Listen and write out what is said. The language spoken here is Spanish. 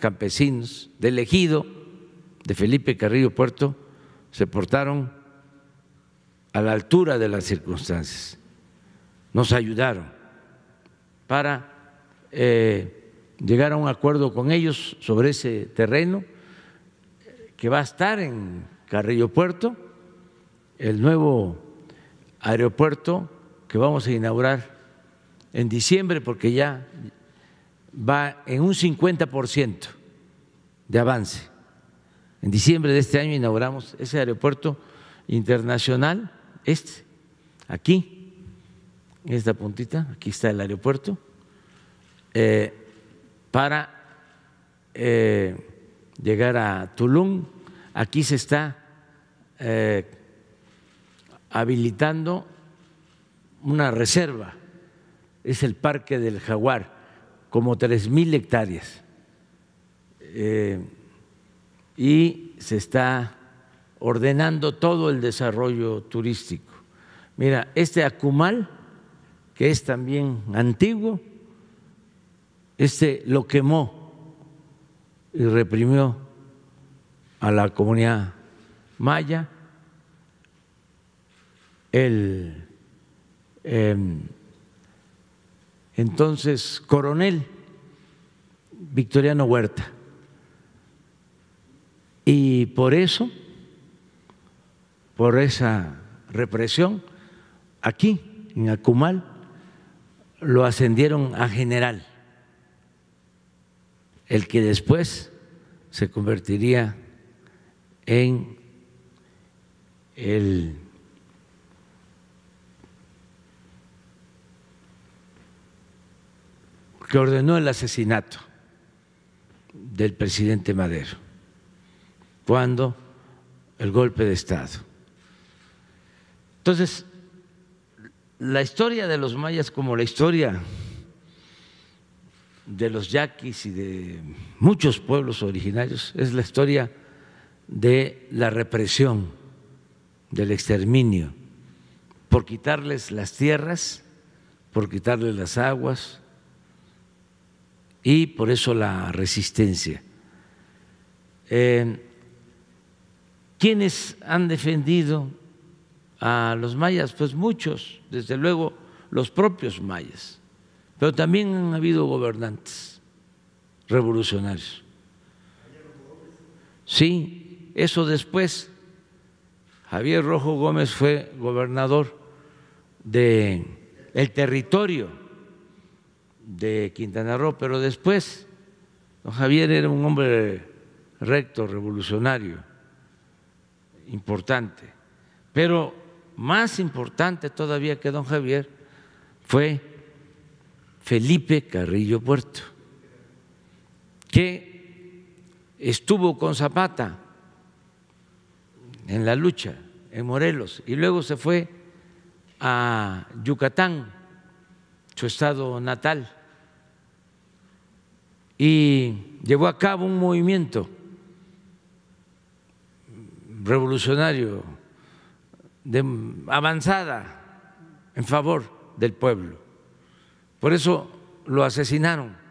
campesinos, del ejido de Felipe Carrillo Puerto, se portaron a la altura de las circunstancias. Nos ayudaron para eh, llegar a un acuerdo con ellos sobre ese terreno que va a estar en Carrillo Puerto, el nuevo aeropuerto que vamos a inaugurar en diciembre, porque ya va en un 50% de avance. En diciembre de este año inauguramos ese aeropuerto internacional, este, aquí, en esta puntita, aquí está el aeropuerto, eh, para eh, llegar a Tulum. Aquí se está eh, habilitando una reserva, es el Parque del Jaguar como tres mil hectáreas eh, y se está ordenando todo el desarrollo turístico. Mira, este Acumal, que es también antiguo, este lo quemó y reprimió a la comunidad maya. El em, entonces coronel Victoriano Huerta. Y por eso, por esa represión, aquí, en Acumal, lo ascendieron a general, el que después se convertiría en el que ordenó el asesinato del presidente Madero, cuando el golpe de Estado. Entonces, la historia de los mayas como la historia de los yaquis y de muchos pueblos originarios es la historia de la represión, del exterminio, por quitarles las tierras, por quitarles las aguas, y por eso la resistencia. Eh, ¿Quiénes han defendido a los mayas? Pues muchos, desde luego los propios mayas, pero también han habido gobernantes revolucionarios. Sí, eso después. Javier Rojo Gómez fue gobernador del el territorio de Quintana Roo, pero después don Javier era un hombre recto, revolucionario, importante. Pero más importante todavía que don Javier fue Felipe Carrillo Puerto, que estuvo con Zapata en la lucha en Morelos y luego se fue a Yucatán, su estado natal y llevó a cabo un movimiento revolucionario avanzada en favor del pueblo. Por eso lo asesinaron.